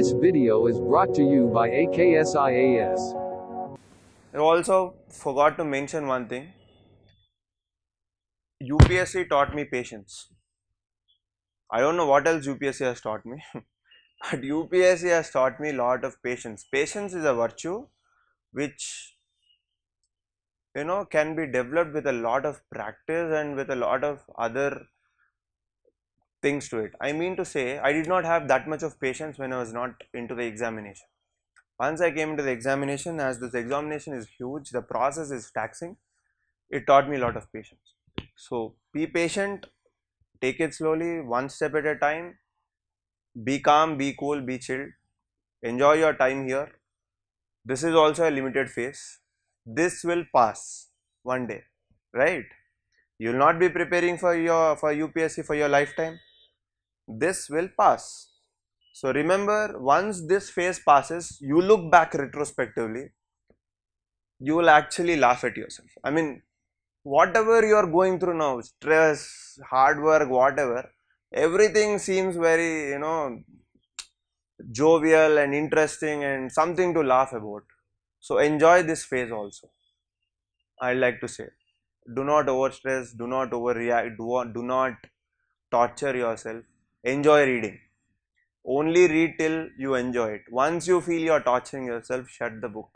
This video is brought to you by AKSIAS. I also forgot to mention one thing. UPSC taught me patience. I don't know what else UPSC has taught me, but UPSC has taught me a lot of patience. Patience is a virtue which you know can be developed with a lot of practice and with a lot of other things to it. I mean to say I did not have that much of patience when I was not into the examination. Once I came into the examination as this examination is huge, the process is taxing, it taught me a lot of patience. So be patient, take it slowly, one step at a time, be calm, be cool, be chilled, enjoy your time here. This is also a limited phase. This will pass one day, right? you will not be preparing for your for UPSC for your lifetime this will pass. So remember once this phase passes you look back retrospectively you will actually laugh at yourself. I mean whatever you are going through now stress, hard work, whatever everything seems very you know jovial and interesting and something to laugh about. So enjoy this phase also I like to say do not overstress, do not overreact, do, do not torture yourself enjoy reading only read till you enjoy it once you feel you are torturing yourself shut the book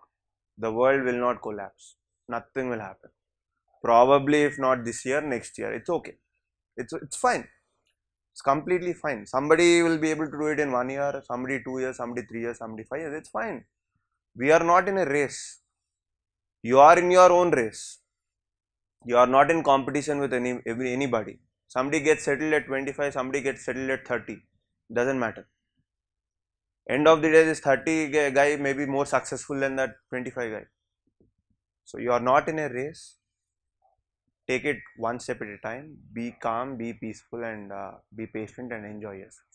the world will not collapse nothing will happen probably if not this year next year it's okay it's it's fine it's completely fine somebody will be able to do it in one year somebody two years somebody three years somebody five years it's fine we are not in a race you are in your own race you are not in competition with any, anybody somebody gets settled at 25 somebody gets settled at 30 doesn't matter end of the day this 30 guy may be more successful than that 25 guy so you are not in a race take it one step at a time be calm be peaceful and uh, be patient and enjoy yourself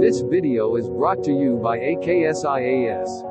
this video is brought to you by AKSIAS